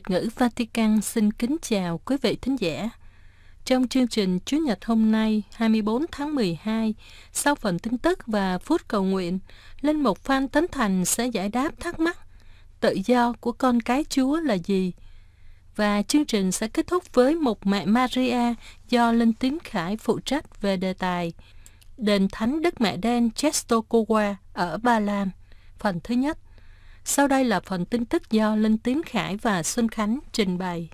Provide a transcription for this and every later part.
Việt ngữ Vatican xin kính chào quý vị thính giả. Trong chương trình Chúa Nhật hôm nay 24 tháng 12, sau phần tin tức và phút cầu nguyện, Linh Mục Phan Tấn Thành sẽ giải đáp thắc mắc tự do của con cái Chúa là gì? Và chương trình sẽ kết thúc với một mẹ Maria do Linh Tiến Khải phụ trách về đề tài Đền Thánh Đức Mẹ Đen Czestochowa ở Ba Lan, phần thứ nhất – sau đây là phần tin tức do Linh Tiến Khải và Xuân Khánh trình bày.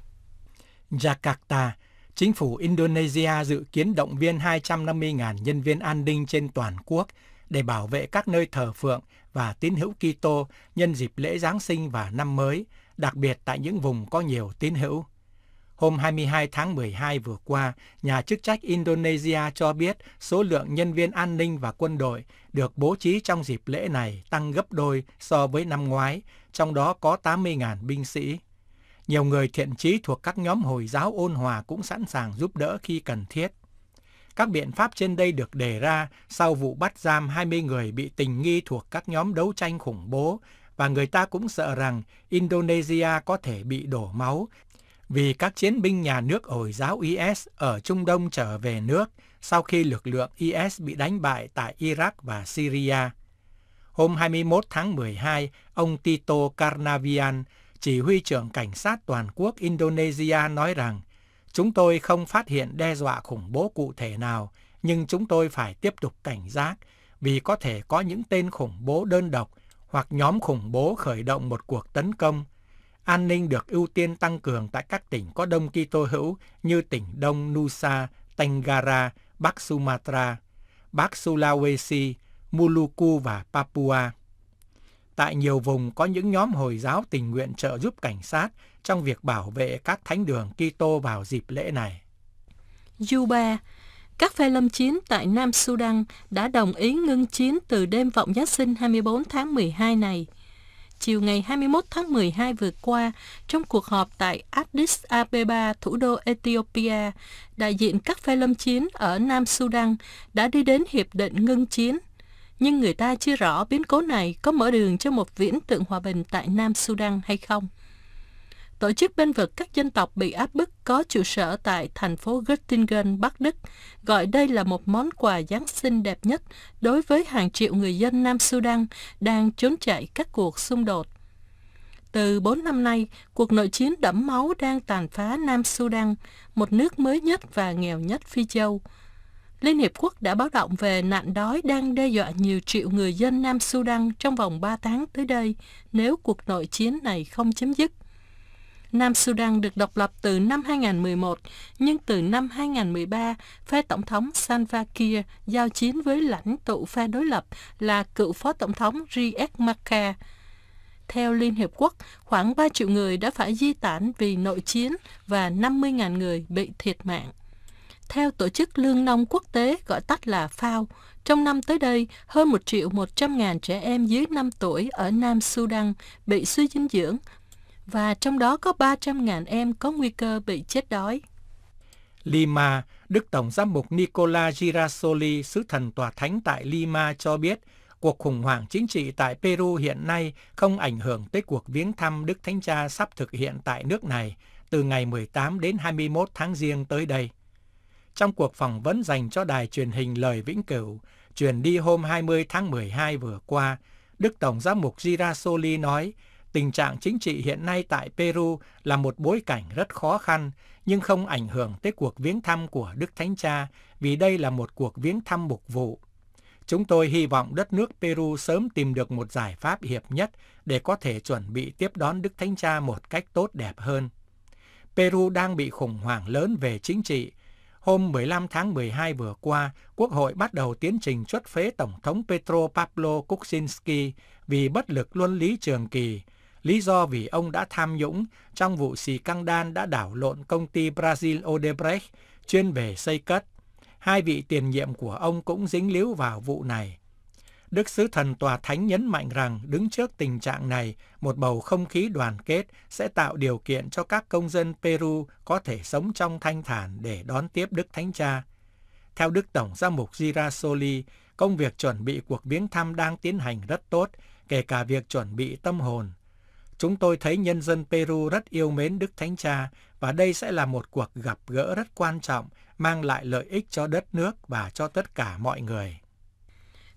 Jakarta, chính phủ Indonesia dự kiến động viên 250.000 nhân viên an ninh trên toàn quốc để bảo vệ các nơi thờ phượng và tín hữu Kitô nhân dịp lễ Giáng sinh và năm mới, đặc biệt tại những vùng có nhiều tín hữu. Hôm 22 tháng 12 vừa qua, nhà chức trách Indonesia cho biết số lượng nhân viên an ninh và quân đội được bố trí trong dịp lễ này tăng gấp đôi so với năm ngoái, trong đó có 80.000 binh sĩ. Nhiều người thiện trí thuộc các nhóm Hồi giáo ôn hòa cũng sẵn sàng giúp đỡ khi cần thiết. Các biện pháp trên đây được đề ra sau vụ bắt giam 20 người bị tình nghi thuộc các nhóm đấu tranh khủng bố và người ta cũng sợ rằng Indonesia có thể bị đổ máu vì các chiến binh nhà nước Hồi giáo IS ở Trung Đông trở về nước sau khi lực lượng IS bị đánh bại tại Iraq và Syria. Hôm 21 tháng 12, ông Tito Karnavian, chỉ huy trưởng cảnh sát toàn quốc Indonesia nói rằng Chúng tôi không phát hiện đe dọa khủng bố cụ thể nào, nhưng chúng tôi phải tiếp tục cảnh giác vì có thể có những tên khủng bố đơn độc hoặc nhóm khủng bố khởi động một cuộc tấn công – An ninh được ưu tiên tăng cường tại các tỉnh có đông Kitô hữu như tỉnh Đông Nusa, Tenggara, Bắc Sumatra, Bắc Sulawesi, Muluku và Papua. Tại nhiều vùng có những nhóm Hồi giáo tình nguyện trợ giúp cảnh sát trong việc bảo vệ các thánh đường Kitô vào dịp lễ này. Juba, các phe lâm chiến tại Nam Sudan đã đồng ý ngưng chiến từ đêm vọng Giáng sinh 24 tháng 12 này chiều ngày 21 tháng 12 vừa qua, trong cuộc họp tại Addis Ababa, thủ đô Ethiopia, đại diện các phe lâm chiến ở Nam Sudan đã đi đến hiệp định ngưng chiến. Nhưng người ta chưa rõ biến cố này có mở đường cho một viễn tượng hòa bình tại Nam Sudan hay không tổ chức bên vực các dân tộc bị áp bức có trụ sở tại thành phố Göttingen, Bắc Đức, gọi đây là một món quà Giáng sinh đẹp nhất đối với hàng triệu người dân Nam Sudan đang trốn chạy các cuộc xung đột. Từ 4 năm nay, cuộc nội chiến đẫm máu đang tàn phá Nam Sudan, một nước mới nhất và nghèo nhất Phi Châu. Liên Hiệp Quốc đã báo động về nạn đói đang đe dọa nhiều triệu người dân Nam Sudan trong vòng 3 tháng tới đây nếu cuộc nội chiến này không chấm dứt. Nam Sudan được độc lập từ năm 2011, nhưng từ năm 2013, phe Tổng thống Salva Kiir giao chiến với lãnh tụ phe đối lập là cựu Phó Tổng thống Riek Machar. Theo Liên Hiệp Quốc, khoảng 3 triệu người đã phải di tản vì nội chiến và 50.000 người bị thiệt mạng. Theo Tổ chức Lương Nông Quốc tế gọi tắt là FAO, trong năm tới đây, hơn 1 triệu 100 ngàn trẻ em dưới 5 tuổi ở Nam Sudan bị suy dinh dưỡng và trong đó có 300.000 em có nguy cơ bị chết đói. Lima, Đức Tổng giám mục Nicola Girasoli, sứ thần tòa thánh tại Lima cho biết, cuộc khủng hoảng chính trị tại Peru hiện nay không ảnh hưởng tới cuộc viếng thăm Đức Thánh Cha sắp thực hiện tại nước này từ ngày 18 đến 21 tháng Giêng tới đây. Trong cuộc phỏng vấn dành cho đài truyền hình Lời Vĩnh Cửu, truyền đi hôm 20 tháng 12 vừa qua, Đức Tổng giám mục Girasoli nói tình trạng chính trị hiện nay tại Peru là một bối cảnh rất khó khăn, nhưng không ảnh hưởng tới cuộc viếng thăm của Đức Thánh Cha vì đây là một cuộc viếng thăm mục vụ. Chúng tôi hy vọng đất nước Peru sớm tìm được một giải pháp hiệp nhất để có thể chuẩn bị tiếp đón Đức Thánh Cha một cách tốt đẹp hơn. Peru đang bị khủng hoảng lớn về chính trị. Hôm 15 tháng 12 vừa qua, Quốc hội bắt đầu tiến trình truất phế Tổng thống Petro Pablo Kuczynski vì bất lực luân lý trường kỳ, lý do vì ông đã tham nhũng trong vụ xì căng đan đã đảo lộn công ty Brazil Odebrecht chuyên về xây cất. Hai vị tiền nhiệm của ông cũng dính líu vào vụ này. Đức Sứ Thần Tòa Thánh nhấn mạnh rằng đứng trước tình trạng này, một bầu không khí đoàn kết sẽ tạo điều kiện cho các công dân Peru có thể sống trong thanh thản để đón tiếp Đức Thánh Cha. Theo Đức Tổng giám mục Girasoli, công việc chuẩn bị cuộc viếng thăm đang tiến hành rất tốt, kể cả việc chuẩn bị tâm hồn. Chúng tôi thấy nhân dân Peru rất yêu mến Đức Thánh Cha và đây sẽ là một cuộc gặp gỡ rất quan trọng mang lại lợi ích cho đất nước và cho tất cả mọi người.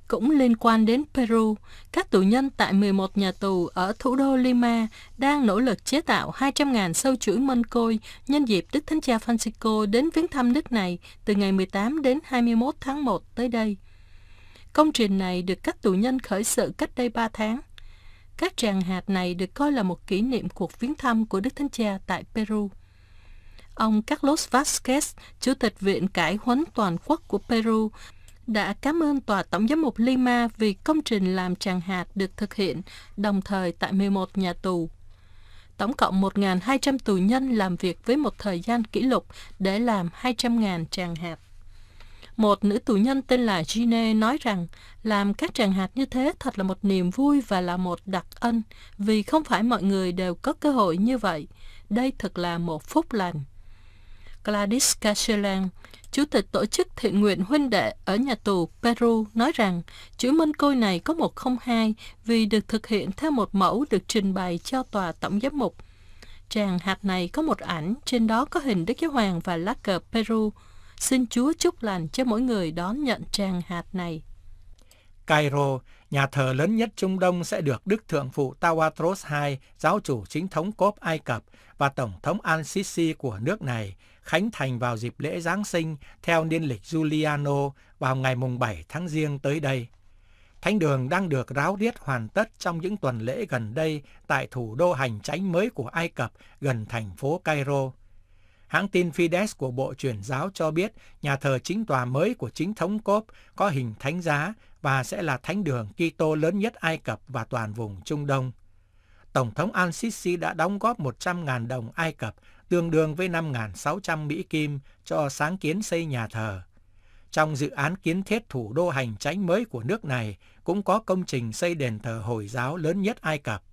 Cũng liên quan đến Peru, các tù nhân tại 11 nhà tù ở thủ đô Lima đang nỗ lực chế tạo 200.000 sâu chuỗi mân côi nhân dịp Đức Thánh Cha Francisco đến viếng thăm nước này từ ngày 18 đến 21 tháng 1 tới đây. Công trình này được các tù nhân khởi sự cách đây 3 tháng các tràng hạt này được coi là một kỷ niệm cuộc viếng thăm của Đức Thánh Cha tại Peru. Ông Carlos Vázquez, Chủ tịch Viện Cải huấn Toàn quốc của Peru, đã cảm ơn Tòa Tổng giám mục Lima vì công trình làm tràng hạt được thực hiện đồng thời tại 11 nhà tù. Tổng cộng 1.200 tù nhân làm việc với một thời gian kỷ lục để làm 200.000 tràng hạt. Một nữ tù nhân tên là Gine nói rằng làm các tràng hạt như thế thật là một niềm vui và là một đặc ân vì không phải mọi người đều có cơ hội như vậy. Đây thật là một phúc lành. Gladys Castellan, Chủ tịch Tổ chức Thiện nguyện Huynh đệ ở nhà tù Peru nói rằng chữ minh côi này có một không hai vì được thực hiện theo một mẫu được trình bày cho Tòa Tổng giám mục. Tràng hạt này có một ảnh, trên đó có hình Đức Giáo Hoàng và lá cờ Peru – Xin Chúa chúc lành cho mỗi người đón nhận tràng hạt này. Cairo, nhà thờ lớn nhất Trung Đông sẽ được Đức Thượng phụ Tawatros II, giáo chủ chính thống Cốp Ai Cập và Tổng thống Al-Sisi của nước này, khánh thành vào dịp lễ Giáng sinh theo niên lịch Giuliano vào ngày mùng 7 tháng Giêng tới đây. Thánh đường đang được ráo riết hoàn tất trong những tuần lễ gần đây tại thủ đô hành chánh mới của Ai Cập gần thành phố Cairo. Hãng tin Fides của Bộ Truyền giáo cho biết nhà thờ chính tòa mới của chính thống Cốp có hình thánh giá và sẽ là thánh đường Kitô lớn nhất Ai Cập và toàn vùng Trung Đông. Tổng thống Al-Sisi đã đóng góp 100.000 đồng Ai Cập, tương đương với 5.600 Mỹ Kim, cho sáng kiến xây nhà thờ. Trong dự án kiến thiết thủ đô hành tránh mới của nước này cũng có công trình xây đền thờ Hồi giáo lớn nhất Ai Cập.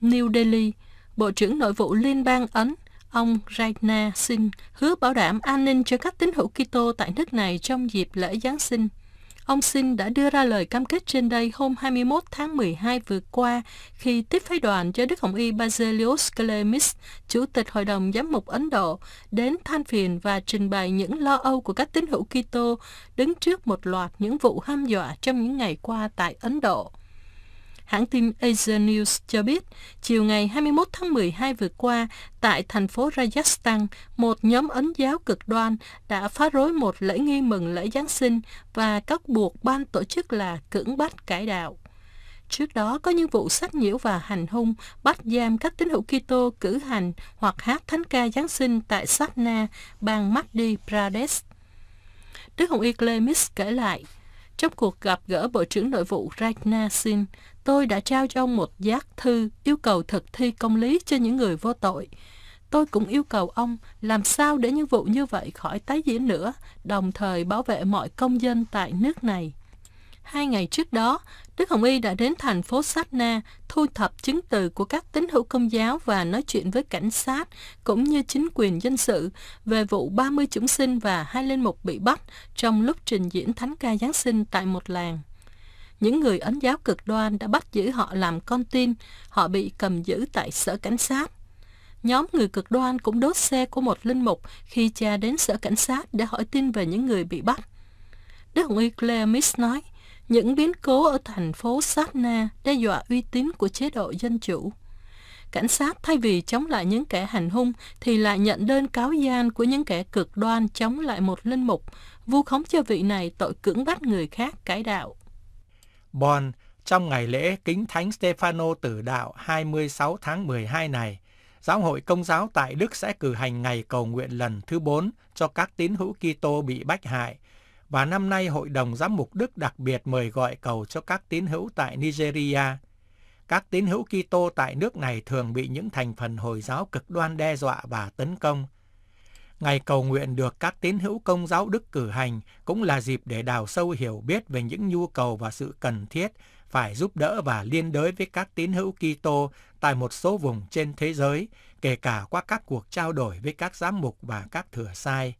New Delhi, Bộ trưởng Nội vụ Liên bang Ấn Ông Raina Singh hứa bảo đảm an ninh cho các tín hữu Kitô tại nước này trong dịp lễ Giáng sinh. Ông Singh đã đưa ra lời cam kết trên đây hôm 21 tháng 12 vừa qua khi tiếp phái đoàn cho Đức Hồng Y Basilios Clemis, Chủ tịch Hội đồng Giám mục Ấn Độ, đến than phiền và trình bày những lo âu của các tín hữu Kitô đứng trước một loạt những vụ hăm dọa trong những ngày qua tại Ấn Độ. Hãng tin Asian News cho biết, chiều ngày 21 tháng 12 vừa qua, tại thành phố Rajasthan, một nhóm ấn giáo cực đoan đã phá rối một lễ nghi mừng lễ Giáng sinh và các buộc ban tổ chức là cưỡng bắt cải đạo. Trước đó có những vụ sách nhiễu và hành hung bắt giam các tín hữu Kitô cử hành hoặc hát thánh ca Giáng sinh tại Satna, bang Madhya Pradesh. Đức Hồng Y Clemis kể lại, trong cuộc gặp gỡ Bộ trưởng Nội vụ Rajna Singh, tôi đã trao cho ông một giác thư yêu cầu thực thi công lý cho những người vô tội. Tôi cũng yêu cầu ông làm sao để những vụ như vậy khỏi tái diễn nữa, đồng thời bảo vệ mọi công dân tại nước này. Hai ngày trước đó, Đức Hồng Y đã đến thành phố Sát Na thu thập chứng từ của các tín hữu công giáo và nói chuyện với cảnh sát cũng như chính quyền dân sự về vụ 30 chúng sinh và hai linh mục bị bắt trong lúc trình diễn thánh ca Giáng sinh tại một làng. Những người ấn giáo cực đoan đã bắt giữ họ làm con tin, họ bị cầm giữ tại sở cảnh sát. Nhóm người cực đoan cũng đốt xe của một linh mục khi cha đến sở cảnh sát để hỏi tin về những người bị bắt. Đức Hồng Y Claire Miss nói, những biến cố ở thành phố Satna đe dọa uy tín của chế độ dân chủ. Cảnh sát thay vì chống lại những kẻ hành hung thì lại nhận đơn cáo gian của những kẻ cực đoan chống lại một linh mục, vu khống cho vị này tội cưỡng bắt người khác cải đạo. Bon, trong ngày lễ kính thánh Stefano tử đạo 26 tháng 12 này, Giáo hội Công giáo tại Đức sẽ cử hành ngày cầu nguyện lần thứ 4 cho các tín hữu Kitô bị bách hại và năm nay Hội đồng Giám mục Đức đặc biệt mời gọi cầu cho các tín hữu tại Nigeria. Các tín hữu Kitô tại nước này thường bị những thành phần Hồi giáo cực đoan đe dọa và tấn công. Ngày cầu nguyện được các tín hữu công giáo Đức cử hành cũng là dịp để đào sâu hiểu biết về những nhu cầu và sự cần thiết phải giúp đỡ và liên đới với các tín hữu Kitô tại một số vùng trên thế giới, kể cả qua các cuộc trao đổi với các giám mục và các thừa sai.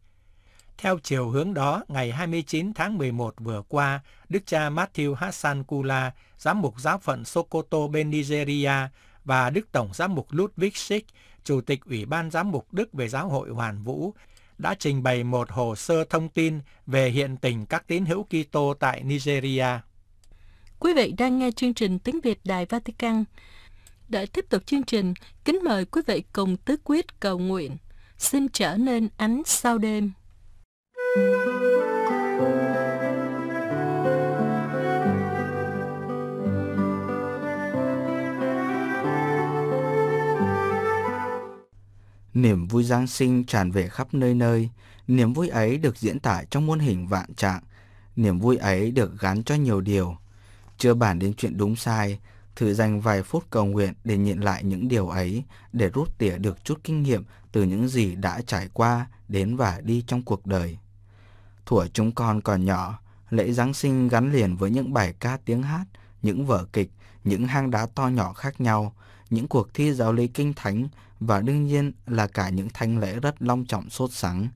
Theo chiều hướng đó, ngày 29 tháng 11 vừa qua, Đức cha Matthew Hassan Kula, giám mục giáo phận Sokoto bên Nigeria và Đức Tổng giám mục Ludwig Schick, Chủ tịch Ủy ban Giám mục Đức về Giáo hội Hoàn Vũ, đã trình bày một hồ sơ thông tin về hiện tình các tín hữu Kitô tại Nigeria. Quý vị đang nghe chương trình tiếng Việt Đài Vatican. Để tiếp tục chương trình, kính mời quý vị cùng tứ quyết cầu nguyện. Xin trở nên ánh sao đêm. Niềm vui Giáng sinh tràn về khắp nơi nơi, niềm vui ấy được diễn tả trong muôn hình vạn trạng, niềm vui ấy được gắn cho nhiều điều. Chưa bản đến chuyện đúng sai, thử dành vài phút cầu nguyện để nhận lại những điều ấy, để rút tỉa được chút kinh nghiệm từ những gì đã trải qua đến và đi trong cuộc đời. Thuở chúng con còn nhỏ, lễ Giáng sinh gắn liền với những bài ca tiếng hát, những vở kịch, những hang đá to nhỏ khác nhau, những cuộc thi giáo lý kinh thánh và đương nhiên là cả những thanh lễ rất long trọng sốt sắng.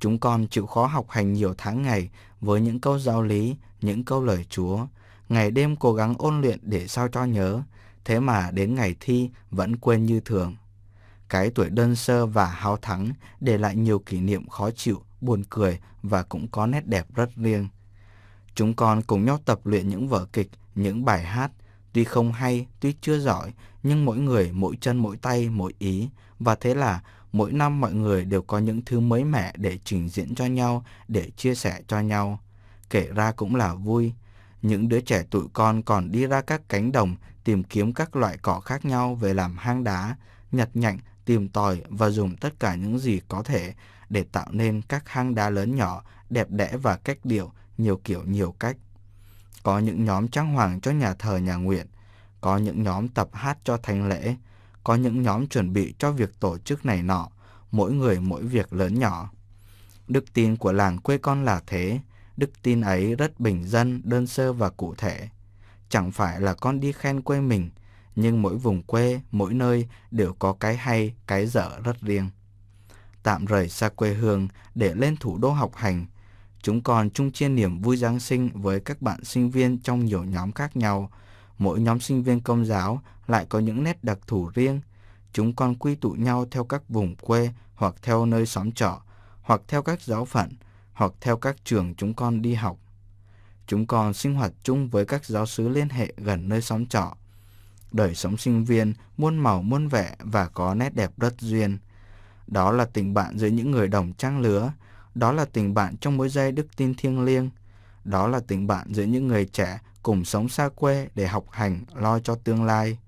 Chúng con chịu khó học hành nhiều tháng ngày với những câu giáo lý, những câu lời Chúa, ngày đêm cố gắng ôn luyện để sao cho nhớ, thế mà đến ngày thi vẫn quên như thường. Cái tuổi đơn sơ và háo thắng để lại nhiều kỷ niệm khó chịu buồn cười và cũng có nét đẹp rất riêng. Chúng con cùng nhau tập luyện những vở kịch, những bài hát, tuy không hay, tuy chưa giỏi, nhưng mỗi người mỗi chân mỗi tay mỗi ý và thế là mỗi năm mọi người đều có những thứ mới mẻ để trình diễn cho nhau, để chia sẻ cho nhau. Kể ra cũng là vui. Những đứa trẻ tụi con còn đi ra các cánh đồng tìm kiếm các loại cỏ khác nhau về làm hang đá, nhặt nhạnh, tìm tòi và dùng tất cả những gì có thể để tạo nên các hang đá lớn nhỏ, đẹp đẽ và cách điệu, nhiều kiểu nhiều cách. Có những nhóm trang hoàng cho nhà thờ nhà nguyện, có những nhóm tập hát cho thánh lễ, có những nhóm chuẩn bị cho việc tổ chức này nọ, mỗi người mỗi việc lớn nhỏ. Đức tin của làng quê con là thế, đức tin ấy rất bình dân, đơn sơ và cụ thể. Chẳng phải là con đi khen quê mình, nhưng mỗi vùng quê, mỗi nơi đều có cái hay, cái dở rất riêng tạm rời xa quê hương để lên thủ đô học hành. Chúng con chung chia niềm vui Giáng sinh với các bạn sinh viên trong nhiều nhóm khác nhau. Mỗi nhóm sinh viên công giáo lại có những nét đặc thù riêng. Chúng con quy tụ nhau theo các vùng quê hoặc theo nơi xóm trọ, hoặc theo các giáo phận, hoặc theo các trường chúng con đi học. Chúng con sinh hoạt chung với các giáo sứ liên hệ gần nơi xóm trọ. Đời sống sinh viên muôn màu muôn vẻ và có nét đẹp rất duyên đó là tình bạn giữa những người đồng trang lứa, đó là tình bạn trong mối dây đức tin thiêng liêng, đó là tình bạn giữa những người trẻ cùng sống xa quê để học hành, lo cho tương lai.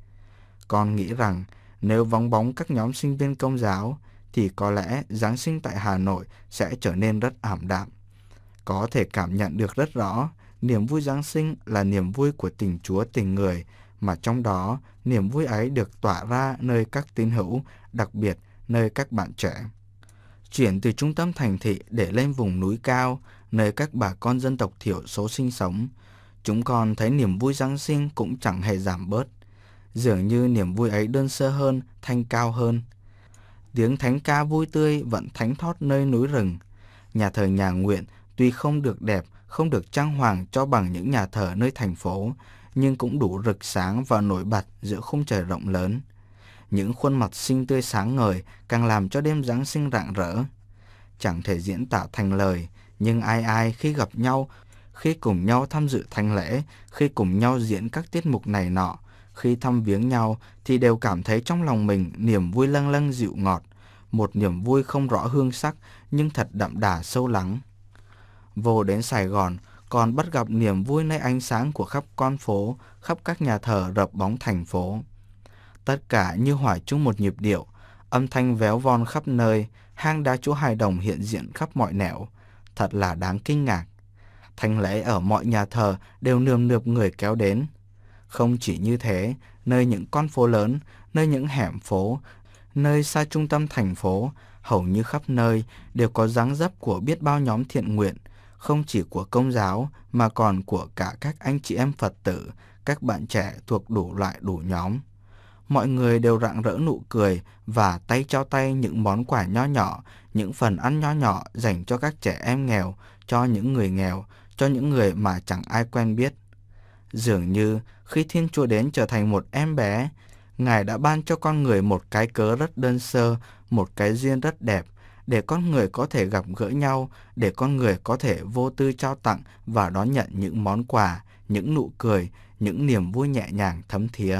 Con nghĩ rằng nếu vắng bóng các nhóm sinh viên công giáo thì có lẽ Giáng sinh tại Hà Nội sẽ trở nên rất ảm đạm. Có thể cảm nhận được rất rõ, niềm vui Giáng sinh là niềm vui của tình Chúa tình người, mà trong đó niềm vui ấy được tỏa ra nơi các tín hữu, đặc biệt nơi các bạn trẻ. Chuyển từ trung tâm thành thị để lên vùng núi cao, nơi các bà con dân tộc thiểu số sinh sống, chúng con thấy niềm vui Giáng sinh cũng chẳng hề giảm bớt. Dường như niềm vui ấy đơn sơ hơn, thanh cao hơn. Tiếng thánh ca vui tươi vẫn thánh thót nơi núi rừng. Nhà thờ nhà nguyện tuy không được đẹp, không được trang hoàng cho bằng những nhà thờ nơi thành phố, nhưng cũng đủ rực sáng và nổi bật giữa khung trời rộng lớn những khuôn mặt xinh tươi sáng ngời càng làm cho đêm Giáng sinh rạng rỡ. Chẳng thể diễn tả thành lời, nhưng ai ai khi gặp nhau, khi cùng nhau tham dự thánh lễ, khi cùng nhau diễn các tiết mục này nọ, khi thăm viếng nhau thì đều cảm thấy trong lòng mình niềm vui lâng lâng dịu ngọt, một niềm vui không rõ hương sắc nhưng thật đậm đà sâu lắng. Vô đến Sài Gòn, còn bắt gặp niềm vui nơi ánh sáng của khắp con phố, khắp các nhà thờ rập bóng thành phố. Tất cả như hòa chung một nhịp điệu, âm thanh véo von khắp nơi, hang đá chú hài đồng hiện diện khắp mọi nẻo. Thật là đáng kinh ngạc. Thanh lễ ở mọi nhà thờ đều nườm nượp người kéo đến. Không chỉ như thế, nơi những con phố lớn, nơi những hẻm phố, nơi xa trung tâm thành phố, hầu như khắp nơi đều có dáng dấp của biết bao nhóm thiện nguyện, không chỉ của công giáo mà còn của cả các anh chị em Phật tử, các bạn trẻ thuộc đủ loại đủ nhóm mọi người đều rạng rỡ nụ cười và tay trao tay những món quà nho nhỏ, những phần ăn nho nhỏ dành cho các trẻ em nghèo, cho những người nghèo, cho những người mà chẳng ai quen biết. Dường như khi Thiên Chúa đến trở thành một em bé, Ngài đã ban cho con người một cái cớ rất đơn sơ, một cái duyên rất đẹp, để con người có thể gặp gỡ nhau, để con người có thể vô tư trao tặng và đón nhận những món quà, những nụ cười, những niềm vui nhẹ nhàng thấm thía.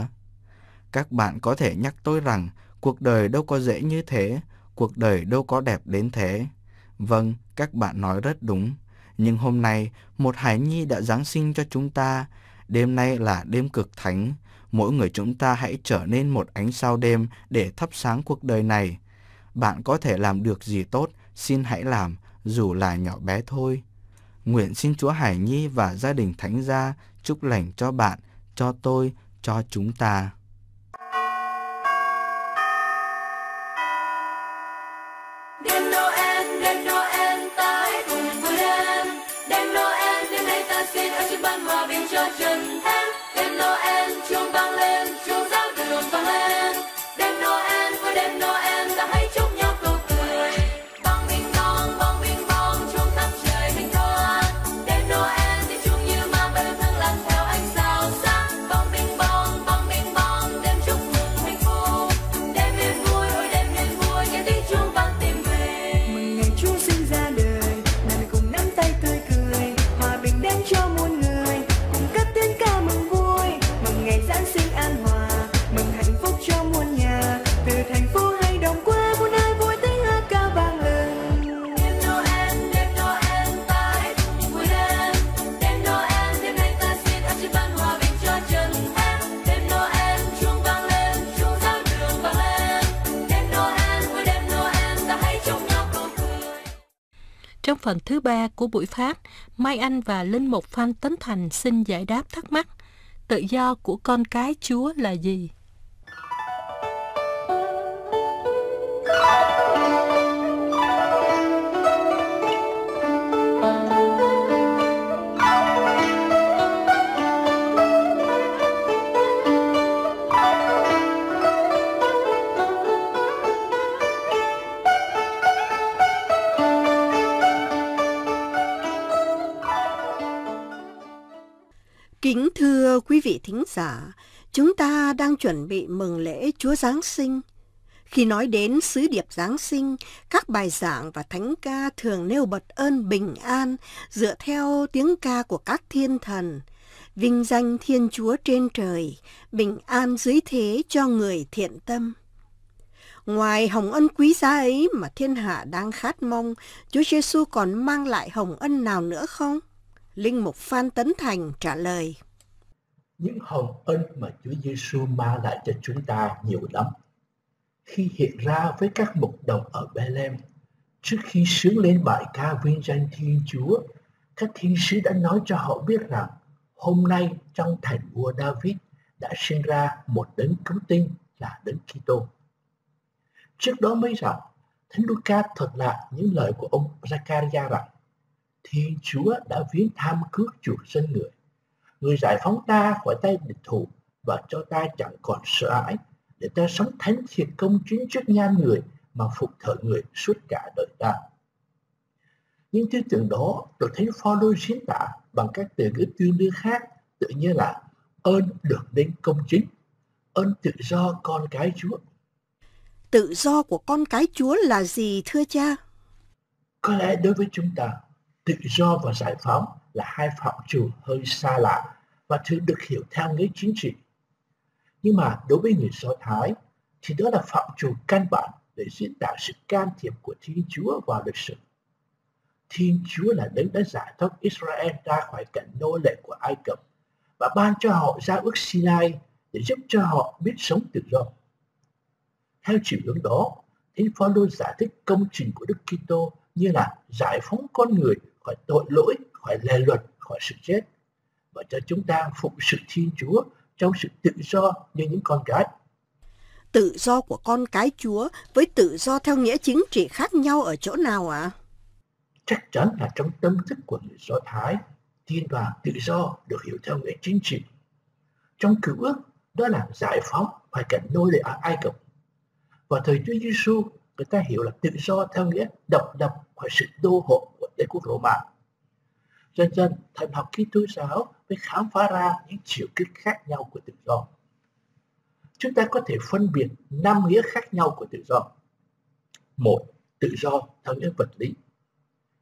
Các bạn có thể nhắc tôi rằng cuộc đời đâu có dễ như thế, cuộc đời đâu có đẹp đến thế. Vâng, các bạn nói rất đúng. Nhưng hôm nay, một hải nhi đã Giáng sinh cho chúng ta. Đêm nay là đêm cực thánh. Mỗi người chúng ta hãy trở nên một ánh sao đêm để thắp sáng cuộc đời này. Bạn có thể làm được gì tốt, xin hãy làm, dù là nhỏ bé thôi. Nguyện xin Chúa Hải Nhi và gia đình Thánh Gia chúc lành cho bạn, cho tôi, cho chúng ta. phần thứ ba của buổi phát, Mai Anh và Linh Mục Phan Tấn Thành xin giải đáp thắc mắc tự do của con cái Chúa là gì? quý vị thính giả, chúng ta đang chuẩn bị mừng lễ Chúa Giáng sinh. Khi nói đến sứ điệp Giáng sinh, các bài giảng và thánh ca thường nêu bật ơn bình an dựa theo tiếng ca của các thiên thần. Vinh danh Thiên Chúa trên trời, bình an dưới thế cho người thiện tâm. Ngoài hồng ân quý giá ấy mà thiên hạ đang khát mong, Chúa Giêsu còn mang lại hồng ân nào nữa không? Linh Mục Phan Tấn Thành trả lời những hồng ân mà Chúa Giêsu mang lại cho chúng ta nhiều lắm. Khi hiện ra với các mục đồng ở Bethlehem, trước khi sướng lên bài ca vinh danh Thiên Chúa, các thiên sứ đã nói cho họ biết rằng hôm nay trong thành vua David đã sinh ra một đấng cứu tinh là đấng Kitô. Trước đó mấy rằng, Thánh Luca thuật lại những lời của ông Zakaria rằng Thiên Chúa đã viếng tham cước chuộc dân người Người giải phóng ta khỏi tay địch thủ và cho ta chẳng còn sợ hãi, để ta sống thánh thiện công chính trước nhan người mà phục thờ người suốt cả đời ta. Những tư tưởng đó được Thánh Phaolô diễn tả bằng các từ ngữ tương đương khác, tự như là ơn được đến công chính, ơn tự do con cái Chúa. Tự do của con cái Chúa là gì thưa cha? Có lẽ đối với chúng ta, tự do và giải phóng là hai phạm trù hơi xa lạ và thường được hiểu theo nghĩa chính trị. Nhưng mà đối với người Do Thái thì đó là phạm trù căn bản để diễn tả sự can thiệp của Thiên Chúa vào lịch sử. Thiên Chúa là đấng đã giải thoát Israel ra khỏi cảnh nô lệ của Ai Cập và ban cho họ ra ước Sinai để giúp cho họ biết sống tự do. Theo chiều hướng đó, Thánh Phaolô giải thích công trình của Đức Kitô như là giải phóng con người khỏi tội lỗi khỏi lề luật, khỏi sự chết và cho chúng ta phục sự Thiên Chúa trong sự tự do như những con cái. Tự do của con cái Chúa với tự do theo nghĩa chính trị khác nhau ở chỗ nào ạ? À? Chắc chắn là trong tâm thức của người Do Thái, tin và tự do được hiểu theo nghĩa chính trị. Trong cựu ước, đó là giải phóng khỏi cảnh nô lệ ở Ai Cập. Và thời Chúa Giêsu, người ta hiểu là tự do theo nghĩa độc lập khỏi sự đô hộ của đế quốc Roma dần dần thần học kỹ túi giáo mới khám phá ra những chiều kích khác nhau của tự do. Chúng ta có thể phân biệt năm nghĩa khác nhau của tự do. Một, tự do theo nghĩa vật lý.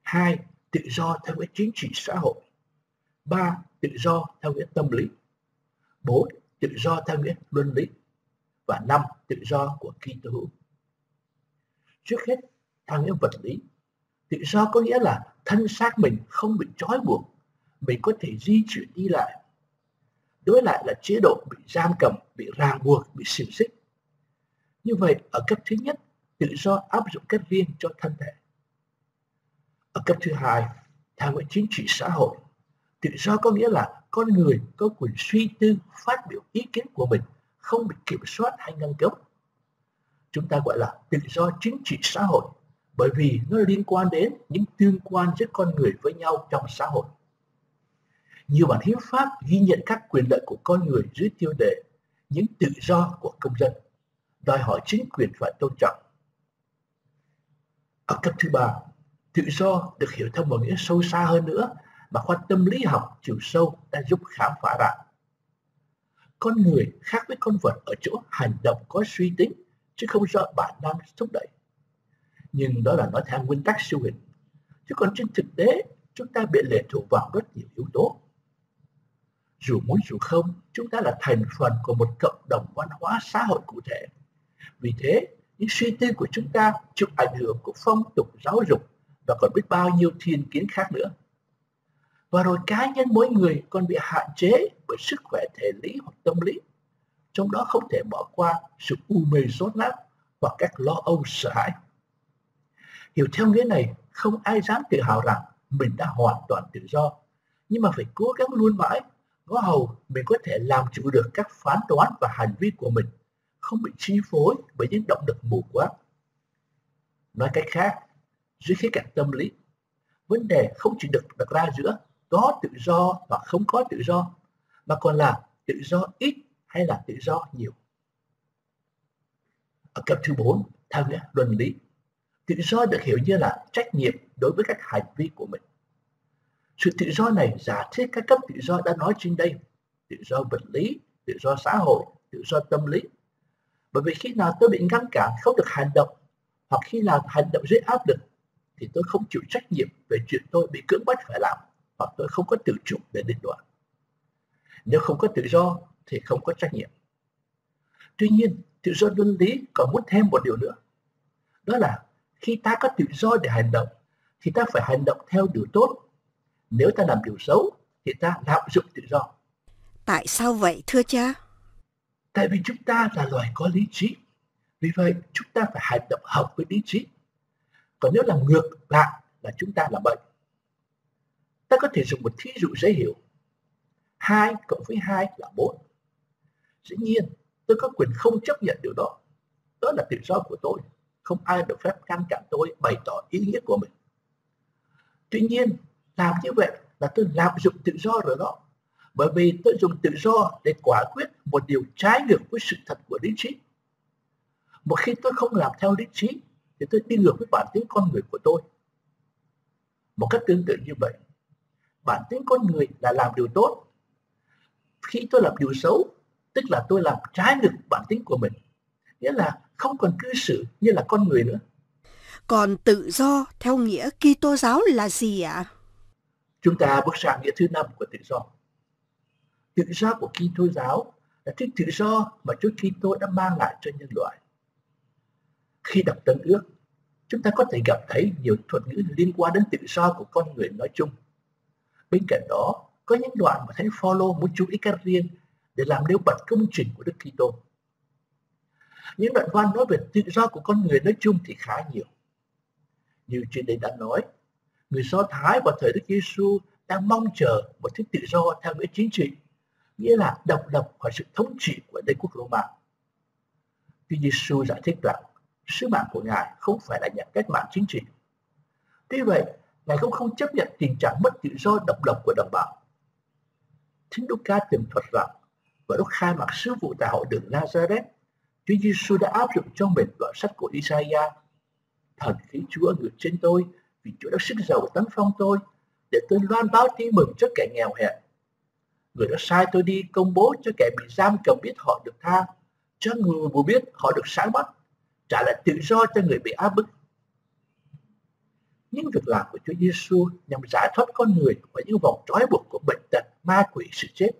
Hai, tự do theo nghĩa chính trị xã hội. Ba, tự do theo nghĩa tâm lý. Bốn, tự do theo nghĩa luân lý. Và năm, tự do của Kitô hữu. Trước hết, theo nghĩa vật lý, tự do có nghĩa là thân xác mình không bị trói buộc, mình có thể di chuyển đi lại. Đối lại là chế độ bị giam cầm, bị ràng buộc, bị xiềng xích. Như vậy, ở cấp thứ nhất, tự do áp dụng cách riêng cho thân thể. Ở cấp thứ hai, theo hệ chính trị xã hội, tự do có nghĩa là con người có quyền suy tư, phát biểu ý kiến của mình, không bị kiểm soát hay ngăn cấm. Chúng ta gọi là tự do chính trị xã hội bởi vì nó liên quan đến những tương quan giữa con người với nhau trong xã hội. Nhiều bản hiến pháp ghi nhận các quyền lợi của con người dưới tiêu đề những tự do của công dân, đòi hỏi chính quyền phải tôn trọng. Ở cấp thứ ba, tự do được hiểu theo một nghĩa sâu xa hơn nữa mà khoa tâm lý học chiều sâu đã giúp khám phá ra. Con người khác với con vật ở chỗ hành động có suy tính, chứ không do bản năng thúc đẩy nhưng đó là nói theo nguyên tắc siêu hình chứ còn trên thực tế chúng ta bị lệ thuộc vào rất nhiều yếu tố dù muốn dù không chúng ta là thành phần của một cộng đồng văn hóa xã hội cụ thể vì thế những suy tư của chúng ta chịu ảnh hưởng của phong tục giáo dục và còn biết bao nhiêu thiên kiến khác nữa và rồi cá nhân mỗi người còn bị hạn chế bởi sức khỏe thể lý hoặc tâm lý trong đó không thể bỏ qua sự u mê rốt nát hoặc các lo âu sợ hãi Hiểu theo nghĩa này, không ai dám tự hào rằng mình đã hoàn toàn tự do, nhưng mà phải cố gắng luôn mãi, ngõ hầu mình có thể làm chủ được các phán đoán và hành vi của mình, không bị chi phối bởi những động lực mù quáng. Nói cách khác, dưới khía cạnh tâm lý, vấn đề không chỉ được đặt ra giữa có tự do hoặc không có tự do, mà còn là tự do ít hay là tự do nhiều. Ở cặp thứ 4, theo nghĩa luân lý Tự do được hiểu như là trách nhiệm đối với các hành vi của mình. Sự tự do này giả thiết các cấp tự do đã nói trên đây, tự do vật lý, tự do xã hội, tự do tâm lý. Bởi vì khi nào tôi bị ngăn cản không được hành động, hoặc khi nào hành động dưới áp lực, thì tôi không chịu trách nhiệm về chuyện tôi bị cưỡng bắt phải làm, hoặc tôi không có tự chủ để định đoạt. Nếu không có tự do thì không có trách nhiệm. Tuy nhiên, tự do luân lý còn muốn thêm một điều nữa. Đó là khi ta có tự do để hành động, thì ta phải hành động theo điều tốt. Nếu ta làm điều xấu, thì ta lạm dụng tự do. Tại sao vậy thưa cha? Tại vì chúng ta là loài có lý trí. Vì vậy, chúng ta phải hành động hợp với lý trí. Còn nếu làm ngược lại là chúng ta là bệnh. Ta có thể dùng một thí dụ dễ hiểu. hai cộng với hai là bốn Dĩ nhiên, tôi có quyền không chấp nhận điều đó. Đó là tự do của tôi không ai được phép ngăn chặn tôi bày tỏ ý nghĩa của mình. Tuy nhiên, làm như vậy là tôi lạm dụng tự do rồi đó. Bởi vì tôi dùng tự do để quả quyết một điều trái ngược với sự thật của lý trí. Một khi tôi không làm theo lý trí, thì tôi đi ngược với bản tính con người của tôi. Một cách tương tự như vậy, bản tính con người là làm điều tốt. Khi tôi làm điều xấu, tức là tôi làm trái ngược bản tính của mình nghĩa là không còn cư xử như là con người nữa. Còn tự do theo nghĩa Kitô giáo là gì ạ? Chúng ta bước sang nghĩa thứ năm của tự do. Tự do của Kitô giáo là thích tự do mà Chúa Kitô đã mang lại cho nhân loại. Khi đọc tân ước, chúng ta có thể gặp thấy nhiều thuật ngữ liên quan đến tự do của con người nói chung. Bên cạnh đó, có những đoạn mà thánh Phaolô muốn chú ý các riêng để làm nêu bật công trình của Đức Kitô. Những đoạn văn nói về tự do của con người nói chung thì khá nhiều. Như trên đây đã nói, người Do Thái vào thời Đức Giêsu đang mong chờ một thứ tự do theo nghĩa chính trị, nghĩa là độc lập khỏi sự thống trị của đế quốc Roma. Tuy Giêsu giải thích rằng sứ mạng của Ngài không phải là nhận cách mạng chính trị. Tuy vậy, Ngài cũng không chấp nhận tình trạng mất tự do độc lập của đồng bào. Thính Đúc Ca từng thuật rằng, vào lúc khai mạc sứ vụ tại hội đường Nazareth, Chúa Giêsu đã áp dụng cho mình đoạn sách của Isaiah. Thần khí Chúa ngự trên tôi, vì Chúa đã sức giàu tấn phong tôi, để tôi loan báo tin mừng cho kẻ nghèo hèn. Người đã sai tôi đi công bố cho kẻ bị giam cầm biết họ được tha, cho người mù biết họ được sáng mắt, trả lại tự do cho người bị áp bức. Những việc làm của Chúa Giêsu nhằm giải thoát con người khỏi những vòng trói buộc của bệnh tật, ma quỷ, sự chết,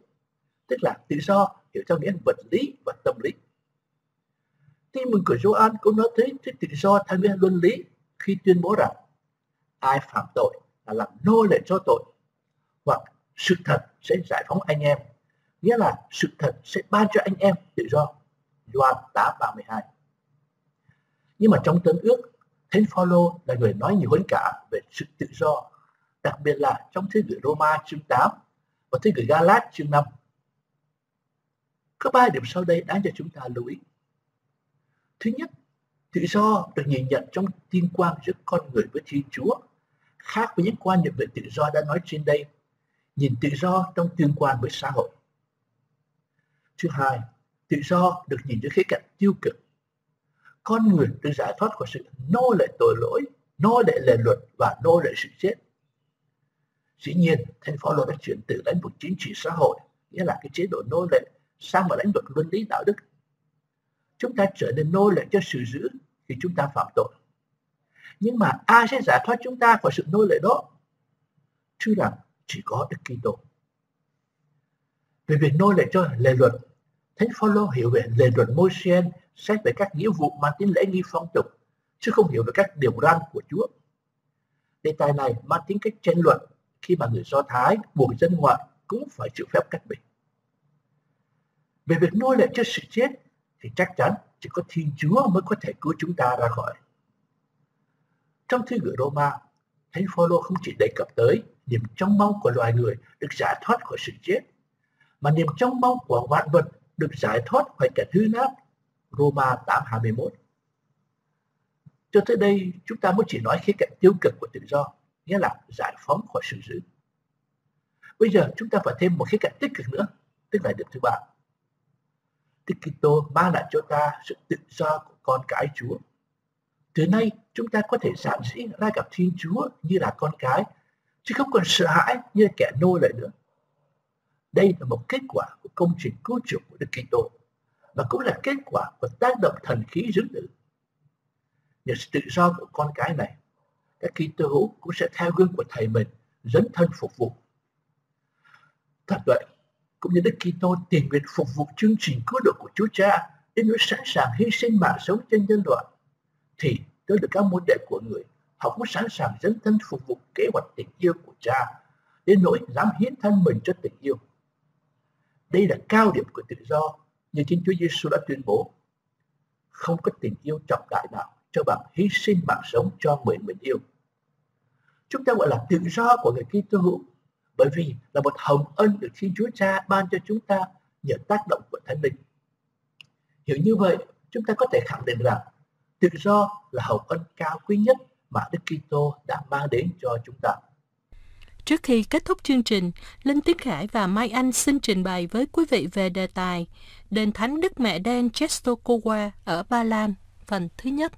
tức là tự do hiểu theo nghĩa vật lý và tâm lý tin mừng của Gioan cũng nói thấy thế tự do tham gia luân lý khi tuyên bố rằng ai phạm tội là làm nô lệ cho tội hoặc sự thật sẽ giải phóng anh em nghĩa là sự thật sẽ ban cho anh em tự do Gioan 8:32 nhưng mà trong tân ước Thánh Phaolô là người nói nhiều hơn cả về sự tự do đặc biệt là trong thế gửi Roma chương 8 và thế gửi Galat chương 5 có ba điểm sau đây đáng cho chúng ta lưu ý Thứ nhất, tự do được nhìn nhận trong tin quan giữa con người với Thiên Chúa, khác với những quan niệm về tự do đã nói trên đây, nhìn tự do trong tương quan với xã hội. Thứ hai, tự do được nhìn dưới khía cạnh tiêu cực. Con người được giải thoát khỏi sự nô lệ tội lỗi, nô lệ lệ luật và nô lệ sự chết. Dĩ nhiên, thành phố luật đã chuyển từ lãnh vực chính trị xã hội, nghĩa là cái chế độ nô lệ, sang một lãnh vực luân lý đạo đức chúng ta trở nên nô lệ cho sự giữ thì chúng ta phạm tội. Nhưng mà ai sẽ giải thoát chúng ta khỏi sự nô lệ đó? Chứ rằng chỉ có Đức Kitô. Về việc nô lệ cho lệ luật, Thánh Phaolô hiểu về lệ luật Môi-se xét về các nghĩa vụ mang tính lễ nghi phong tục, chứ không hiểu về các điều răn của Chúa. Đề tài này mang tính cách tranh luận khi mà người Do Thái buộc dân ngoại cũng phải chịu phép cách bình Về việc nô lệ cho sự chết thì chắc chắn chỉ có Thiên Chúa mới có thể cứu chúng ta ra khỏi. Trong thư gửi Roma, Thánh Phaolô không chỉ đề cập tới niềm trông mong của loài người được giải thoát khỏi sự chết, mà niềm trông mong của vạn vật được giải thoát khỏi kẻ hư nát. Roma 8:21. Cho tới đây, chúng ta mới chỉ nói khía cạnh tiêu cực của tự do, nghĩa là giải phóng khỏi sự dữ. Bây giờ chúng ta phải thêm một khía cạnh tích cực nữa, tức là điểm thứ ba, Đức Kitô mang lại cho ta sự tự do của con cái Chúa. Từ nay, chúng ta có thể giản sĩ ra gặp Thiên Chúa như là con cái, chứ không còn sợ hãi như kẻ nô lệ nữa. Đây là một kết quả của công trình cứu chuộc của Đức Kitô và cũng là kết quả của tác động thần khí dưỡng nữ. Nhờ sự tự do của con cái này, các Kitô hữu cũng sẽ theo gương của Thầy mình dấn thân phục vụ. Thật vậy, cũng như Đức Kitô tình nguyện phục vụ chương trình cứu độ của Chúa Cha đến nỗi sẵn sàng hy sinh mạng sống trên nhân loại thì tới được các môn đệ của người họ cũng sẵn sàng dấn thân phục vụ kế hoạch tình yêu của cha đến nỗi dám hiến thân mình cho tình yêu đây là cao điểm của tự do như chính Chúa Giêsu đã tuyên bố không có tình yêu trọng đại nào cho bạn hy sinh mạng sống cho người mình yêu chúng ta gọi là tự do của người Kitô hữu bởi vì là một hồng ân được Thiên Chúa Cha ban cho chúng ta nhờ tác động của Thánh Linh. Hiểu như vậy, chúng ta có thể khẳng định rằng tự do là hồng ân cao quý nhất mà Đức Kitô đã mang đến cho chúng ta. Trước khi kết thúc chương trình, Linh Tiến Khải và Mai Anh xin trình bày với quý vị về đề tài Đền Thánh Đức Mẹ Đen Czestochowa ở Ba Lan, phần thứ nhất.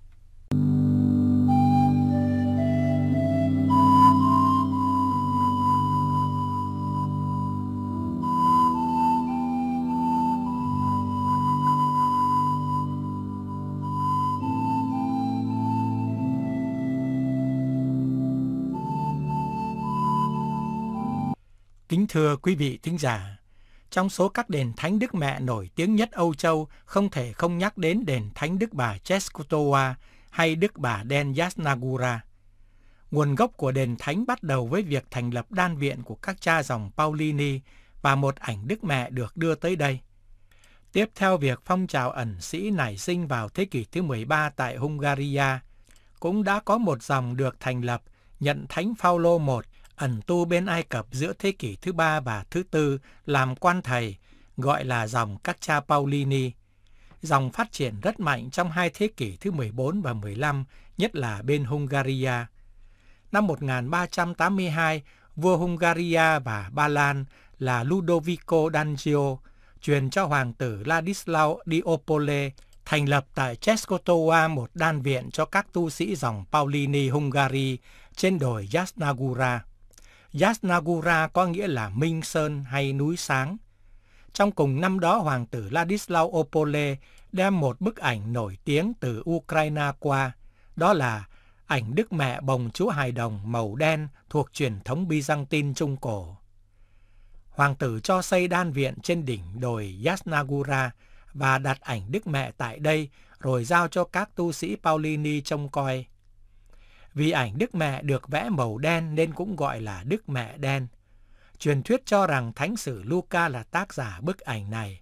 thưa quý vị thính giả, trong số các đền Thánh Đức Mẹ nổi tiếng nhất Âu Châu không thể không nhắc đến đền Thánh Đức Bà Czeskotowa hay Đức Bà Đen Yasnagura. Nguồn gốc của đền Thánh bắt đầu với việc thành lập đan viện của các cha dòng Paulini và một ảnh Đức Mẹ được đưa tới đây. Tiếp theo việc phong trào ẩn sĩ nảy sinh vào thế kỷ thứ 13 tại Hungaria, cũng đã có một dòng được thành lập nhận Thánh Phaolô I ẩn tu bên Ai Cập giữa thế kỷ thứ ba và thứ tư làm quan thầy, gọi là dòng các cha Paulini. Dòng phát triển rất mạnh trong hai thế kỷ thứ 14 và 15, nhất là bên Hungaria. Năm 1382, vua Hungaria và Ba Lan là Ludovico D'Angio truyền cho hoàng tử Ladislao Diopole thành lập tại Czestochowa một đan viện cho các tu sĩ dòng Paulini Hungary trên đồi Yasnagura. Yasnagura có nghĩa là Minh Sơn hay Núi Sáng. Trong cùng năm đó, hoàng tử Ladislao Opole đem một bức ảnh nổi tiếng từ Ukraine qua, đó là ảnh Đức Mẹ Bồng Chú Hài Đồng màu đen thuộc truyền thống Byzantine Trung Cổ. Hoàng tử cho xây đan viện trên đỉnh đồi Yasnagura và đặt ảnh Đức Mẹ tại đây rồi giao cho các tu sĩ Paulini trông coi. Vì ảnh Đức Mẹ được vẽ màu đen nên cũng gọi là Đức Mẹ đen. Truyền thuyết cho rằng Thánh sử Luca là tác giả bức ảnh này.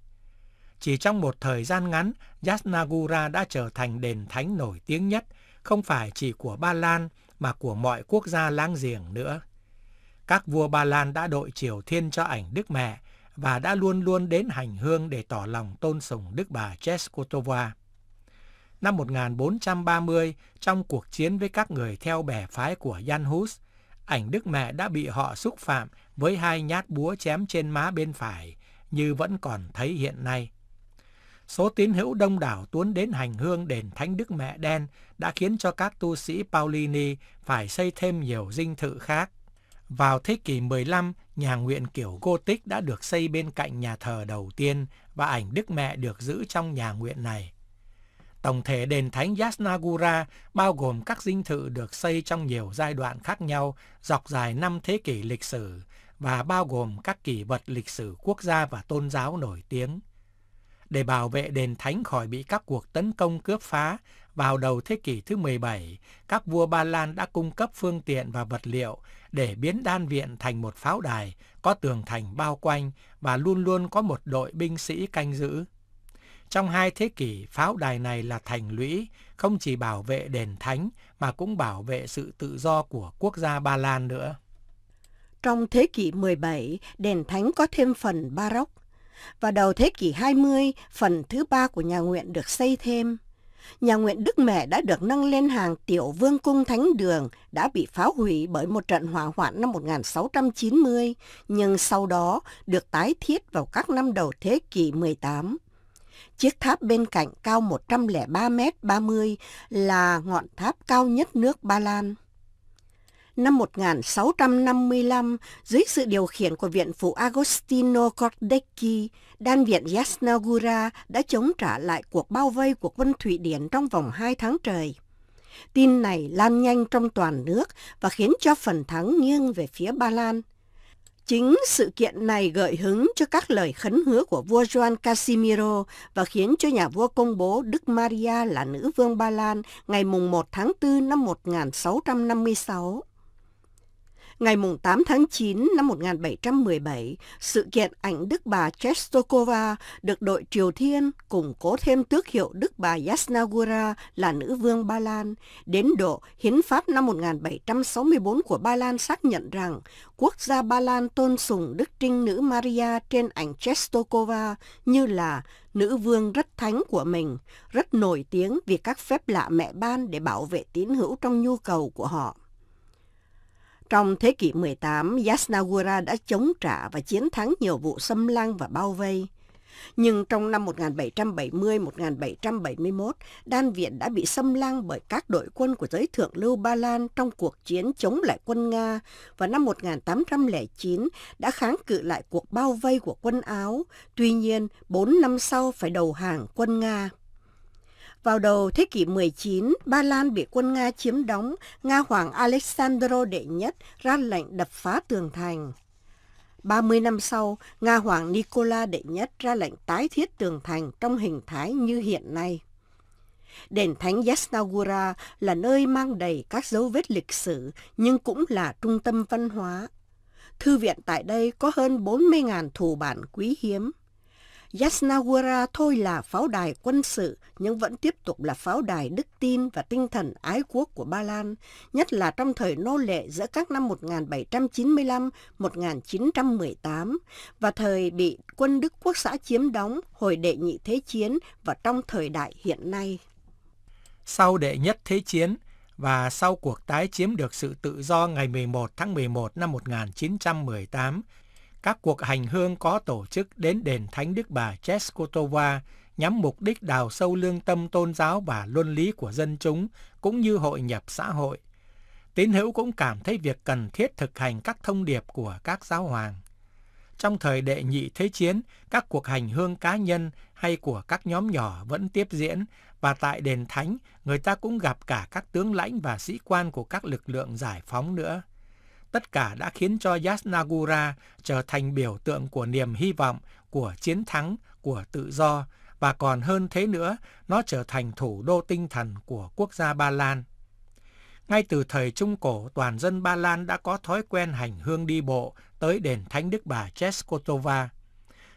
Chỉ trong một thời gian ngắn, Yasnagura đã trở thành đền thánh nổi tiếng nhất, không phải chỉ của Ba Lan mà của mọi quốc gia láng giềng nữa. Các vua Ba Lan đã đội triều thiên cho ảnh Đức Mẹ và đã luôn luôn đến hành hương để tỏ lòng tôn sùng Đức bà Cheskotova năm 1430 trong cuộc chiến với các người theo bè phái của Jan Hus, ảnh Đức Mẹ đã bị họ xúc phạm với hai nhát búa chém trên má bên phải, như vẫn còn thấy hiện nay. Số tín hữu đông đảo tuấn đến hành hương đền Thánh Đức Mẹ Đen đã khiến cho các tu sĩ Paulini phải xây thêm nhiều dinh thự khác. Vào thế kỷ 15, nhà nguyện kiểu Gothic đã được xây bên cạnh nhà thờ đầu tiên và ảnh Đức Mẹ được giữ trong nhà nguyện này. Tổng thể đền thánh Yasnagura bao gồm các dinh thự được xây trong nhiều giai đoạn khác nhau dọc dài năm thế kỷ lịch sử và bao gồm các kỷ vật lịch sử quốc gia và tôn giáo nổi tiếng. Để bảo vệ đền thánh khỏi bị các cuộc tấn công cướp phá, vào đầu thế kỷ thứ 17, các vua Ba Lan đã cung cấp phương tiện và vật liệu để biến đan viện thành một pháo đài có tường thành bao quanh và luôn luôn có một đội binh sĩ canh giữ. Trong hai thế kỷ, pháo đài này là thành lũy, không chỉ bảo vệ đền thánh mà cũng bảo vệ sự tự do của quốc gia Ba Lan nữa. Trong thế kỷ 17, đền thánh có thêm phần baroque. và đầu thế kỷ 20, phần thứ ba của nhà nguyện được xây thêm. Nhà nguyện Đức Mẹ đã được nâng lên hàng tiểu vương cung thánh đường đã bị phá hủy bởi một trận hỏa hoạn năm 1690, nhưng sau đó được tái thiết vào các năm đầu thế kỷ 18. Chiếc tháp bên cạnh cao 103 m 30 là ngọn tháp cao nhất nước Ba Lan. Năm 1655, dưới sự điều khiển của viện phụ Agostino Gordecki, đan viện Yasnagura đã chống trả lại cuộc bao vây của quân Thụy Điển trong vòng 2 tháng trời. Tin này lan nhanh trong toàn nước và khiến cho phần thắng nghiêng về phía Ba Lan – Chính sự kiện này gợi hứng cho các lời khấn hứa của vua Juan Casimiro và khiến cho nhà vua công bố Đức Maria là nữ vương Ba Lan ngày 1 tháng 4 năm 1656. Ngày 8 tháng 9 năm 1717, sự kiện ảnh Đức bà Chestokova được đội Triều Thiên củng cố thêm tước hiệu Đức bà Yasnagura là nữ vương Ba Lan. Đến độ, Hiến pháp năm 1764 của Ba Lan xác nhận rằng quốc gia Ba Lan tôn sùng Đức Trinh nữ Maria trên ảnh Chestokova như là nữ vương rất thánh của mình, rất nổi tiếng vì các phép lạ mẹ ban để bảo vệ tín hữu trong nhu cầu của họ. Trong thế kỷ 18, Yasnagura đã chống trả và chiến thắng nhiều vụ xâm lăng và bao vây. Nhưng trong năm 1770-1771, Đan Viện đã bị xâm lăng bởi các đội quân của giới thượng lưu Ba Lan trong cuộc chiến chống lại quân Nga và năm 1809 đã kháng cự lại cuộc bao vây của quân Áo. Tuy nhiên, 4 năm sau phải đầu hàng quân Nga. Vào đầu thế kỷ 19, Ba Lan bị quân Nga chiếm đóng, Nga hoàng Alexander đệ nhất ra lệnh đập phá tường thành. 30 năm sau, Nga hoàng Nikola đệ nhất ra lệnh tái thiết tường thành trong hình thái như hiện nay. Đền thánh Yasnagura là nơi mang đầy các dấu vết lịch sử nhưng cũng là trung tâm văn hóa. Thư viện tại đây có hơn 40.000 thủ bản quý hiếm. Yasnawara thôi là pháo đài quân sự nhưng vẫn tiếp tục là pháo đài đức tin và tinh thần ái quốc của Ba Lan, nhất là trong thời nô lệ giữa các năm 1795-1918 và thời bị quân Đức quốc xã chiếm đóng hồi đệ nhị thế chiến và trong thời đại hiện nay. Sau đệ nhất thế chiến và sau cuộc tái chiếm được sự tự do ngày 11 tháng 11 năm 1918, các cuộc hành hương có tổ chức đến đền Thánh Đức Bà Cheskotova nhắm mục đích đào sâu lương tâm tôn giáo và luân lý của dân chúng cũng như hội nhập xã hội. Tín hữu cũng cảm thấy việc cần thiết thực hành các thông điệp của các giáo hoàng. Trong thời đệ nhị thế chiến, các cuộc hành hương cá nhân hay của các nhóm nhỏ vẫn tiếp diễn và tại đền thánh người ta cũng gặp cả các tướng lãnh và sĩ quan của các lực lượng giải phóng nữa tất cả đã khiến cho Yasnagura trở thành biểu tượng của niềm hy vọng, của chiến thắng, của tự do, và còn hơn thế nữa, nó trở thành thủ đô tinh thần của quốc gia Ba Lan. Ngay từ thời Trung Cổ, toàn dân Ba Lan đã có thói quen hành hương đi bộ tới đền Thánh Đức Bà Cheskotova.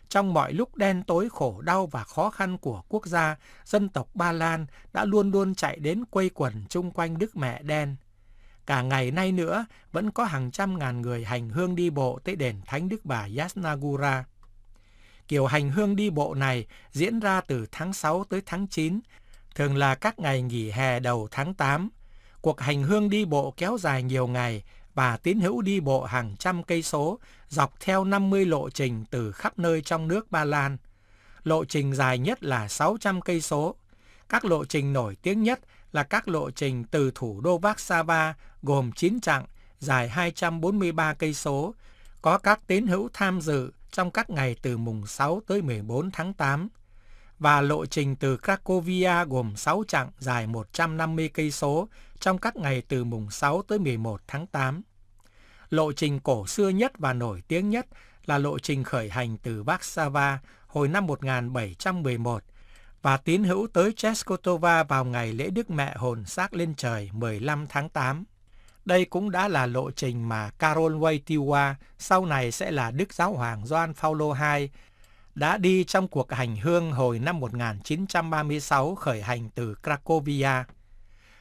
Trong mọi lúc đen tối khổ đau và khó khăn của quốc gia, dân tộc Ba Lan đã luôn luôn chạy đến quây quần chung quanh Đức Mẹ Đen – Cả ngày nay nữa, vẫn có hàng trăm ngàn người hành hương đi bộ tới đền Thánh Đức Bà Yasnagura. Kiểu hành hương đi bộ này diễn ra từ tháng 6 tới tháng 9, thường là các ngày nghỉ hè đầu tháng 8. Cuộc hành hương đi bộ kéo dài nhiều ngày và tín hữu đi bộ hàng trăm cây số dọc theo 50 lộ trình từ khắp nơi trong nước Ba Lan. Lộ trình dài nhất là 600 cây số. Các lộ trình nổi tiếng nhất là các lộ trình từ thủ đô Vác Sava gồm 9 chặng dài 243 cây số, có các tín hữu tham dự trong các ngày từ mùng 6 tới 14 tháng 8 và lộ trình từ Cracovia gồm 6 chặng dài 150 cây số trong các ngày từ mùng 6 tới 11 tháng 8. Lộ trình cổ xưa nhất và nổi tiếng nhất là lộ trình khởi hành từ Warsaw hồi năm 1711 và tín hữu tới Cheskotova vào ngày lễ Đức Mẹ hồn xác lên trời 15 tháng 8. Đây cũng đã là lộ trình mà Karol Wojtyła, sau này sẽ là Đức Giáo hoàng Gioan Phaolô II, đã đi trong cuộc hành hương hồi năm 1936 khởi hành từ Cracovia.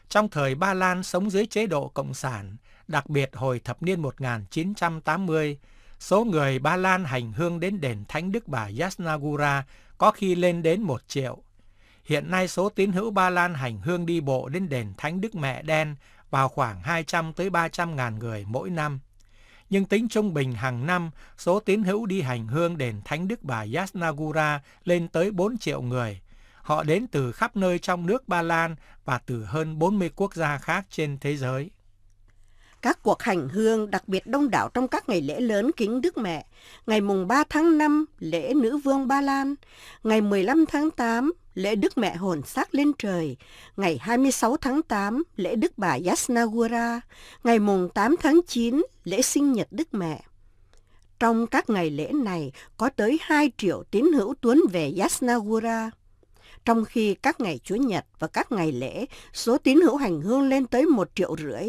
Trong thời Ba Lan sống dưới chế độ Cộng sản, đặc biệt hồi thập niên 1980, số người Ba Lan hành hương đến đền Thánh Đức Bà Yasnagura có khi lên đến một triệu. Hiện nay số tín hữu Ba Lan hành hương đi bộ đến đền Thánh Đức Mẹ Đen vào khoảng 200 tới 300 ngàn người mỗi năm. Nhưng tính trung bình hàng năm, số tín hữu đi hành hương đền Thánh Đức Bà Yasnagura lên tới 4 triệu người. Họ đến từ khắp nơi trong nước Ba Lan và từ hơn 40 quốc gia khác trên thế giới các cuộc hành hương đặc biệt đông đảo trong các ngày lễ lớn kính Đức Mẹ, ngày mùng 3 tháng 5 lễ Nữ Vương Ba Lan, ngày 15 tháng 8 lễ Đức Mẹ Hồn Xác Lên Trời, ngày 26 tháng 8, lễ Đức Bà Yasnagura, ngày mùng 8 tháng 9, lễ sinh nhật Đức Mẹ. Trong các ngày lễ này, có tới 2 triệu tín hữu tuấn về Yasnagura. Trong khi các ngày Chúa Nhật và các ngày lễ, số tín hữu hành hương lên tới 1 triệu rưỡi.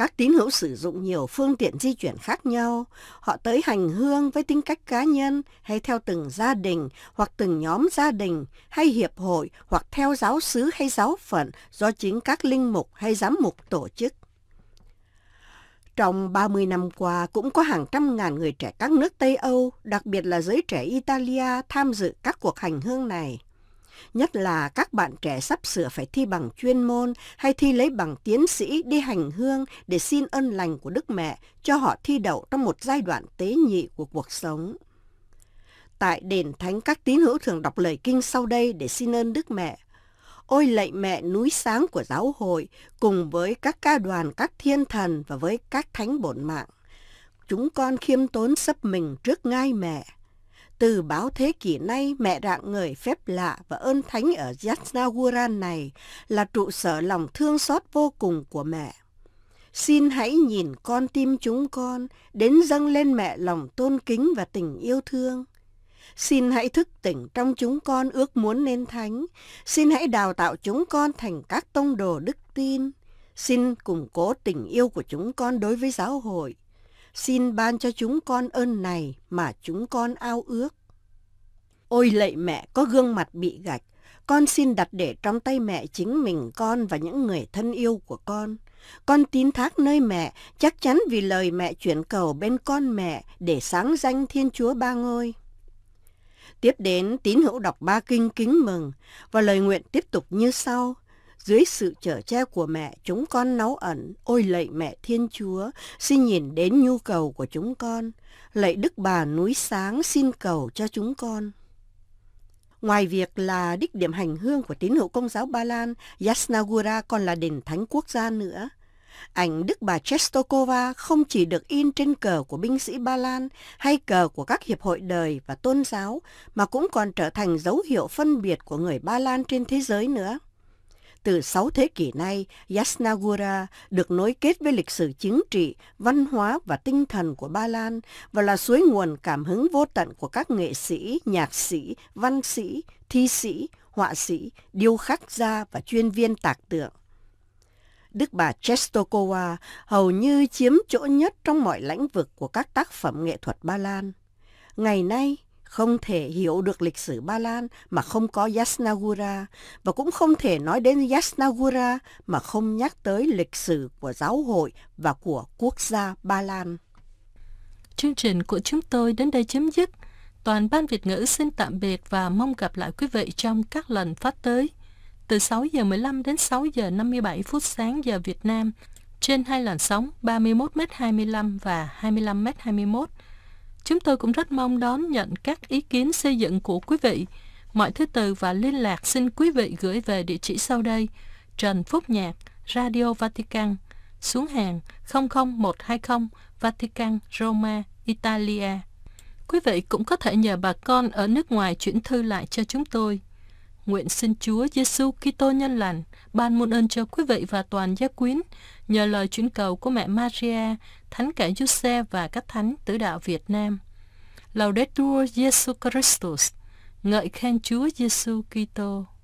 Các tín hữu sử dụng nhiều phương tiện di chuyển khác nhau. Họ tới hành hương với tính cách cá nhân hay theo từng gia đình hoặc từng nhóm gia đình hay hiệp hội hoặc theo giáo sứ hay giáo phận do chính các linh mục hay giám mục tổ chức. Trong 30 năm qua, cũng có hàng trăm ngàn người trẻ các nước Tây Âu, đặc biệt là giới trẻ Italia tham dự các cuộc hành hương này nhất là các bạn trẻ sắp sửa phải thi bằng chuyên môn hay thi lấy bằng tiến sĩ đi hành hương để xin ân lành của Đức Mẹ cho họ thi đậu trong một giai đoạn tế nhị của cuộc sống. Tại đền thánh các tín hữu thường đọc lời kinh sau đây để xin ơn Đức Mẹ. Ôi lạy mẹ núi sáng của giáo hội cùng với các ca đoàn các thiên thần và với các thánh bổn mạng. Chúng con khiêm tốn sấp mình trước ngai mẹ từ báo thế kỷ nay, mẹ rạng người phép lạ và ơn thánh ở Yatnaguran này là trụ sở lòng thương xót vô cùng của mẹ. Xin hãy nhìn con tim chúng con, đến dâng lên mẹ lòng tôn kính và tình yêu thương. Xin hãy thức tỉnh trong chúng con ước muốn nên thánh. Xin hãy đào tạo chúng con thành các tông đồ đức tin. Xin củng cố tình yêu của chúng con đối với giáo hội xin ban cho chúng con ơn này mà chúng con ao ước. Ôi lạy mẹ có gương mặt bị gạch, con xin đặt để trong tay mẹ chính mình con và những người thân yêu của con. Con tín thác nơi mẹ, chắc chắn vì lời mẹ chuyển cầu bên con mẹ để sáng danh Thiên Chúa Ba Ngôi. Tiếp đến, tín hữu đọc ba kinh kính mừng và lời nguyện tiếp tục như sau. Dưới sự chở che của mẹ, chúng con nấu ẩn, ôi lạy mẹ Thiên Chúa, xin nhìn đến nhu cầu của chúng con. Lạy Đức Bà núi sáng xin cầu cho chúng con. Ngoài việc là đích điểm hành hương của tín hữu công giáo Ba Lan, Yasnagura còn là đền thánh quốc gia nữa. Ảnh Đức bà Chestokova không chỉ được in trên cờ của binh sĩ Ba Lan hay cờ của các hiệp hội đời và tôn giáo, mà cũng còn trở thành dấu hiệu phân biệt của người Ba Lan trên thế giới nữa. Từ 6 thế kỷ nay, Yasnagura được nối kết với lịch sử chính trị, văn hóa và tinh thần của Ba Lan và là suối nguồn cảm hứng vô tận của các nghệ sĩ, nhạc sĩ, văn sĩ, thi sĩ, họa sĩ, điêu khắc gia và chuyên viên tạc tượng. Đức bà Chestokova hầu như chiếm chỗ nhất trong mọi lãnh vực của các tác phẩm nghệ thuật Ba Lan. Ngày nay, không thể hiểu được lịch sử Ba Lan mà không có Yasnagura và cũng không thể nói đến Yasnagura mà không nhắc tới lịch sử của giáo hội và của quốc gia Ba Lan. Chương trình của chúng tôi đến đây chấm dứt. Toàn ban Việt ngữ xin tạm biệt và mong gặp lại quý vị trong các lần phát tới. Từ 6 giờ 15 đến 6 giờ 57 phút sáng giờ Việt Nam trên hai làn sóng 31m25 và 25m21 Chúng tôi cũng rất mong đón nhận các ý kiến xây dựng của quý vị. Mọi thứ từ và liên lạc xin quý vị gửi về địa chỉ sau đây. Trần Phúc Nhạc, Radio Vatican, xuống hàng 00120 Vatican, Roma, Italia. Quý vị cũng có thể nhờ bà con ở nước ngoài chuyển thư lại cho chúng tôi. Nguyện xin Chúa Giêsu Kitô nhân lành ban muôn ơn cho quý vị và toàn gia quyến nhờ lời chuyển cầu của mẹ Maria, thánh cả Giuse và các thánh tử đạo Việt Nam. Laudetur Jesu Christus. Ngợi khen Chúa Giêsu Kitô.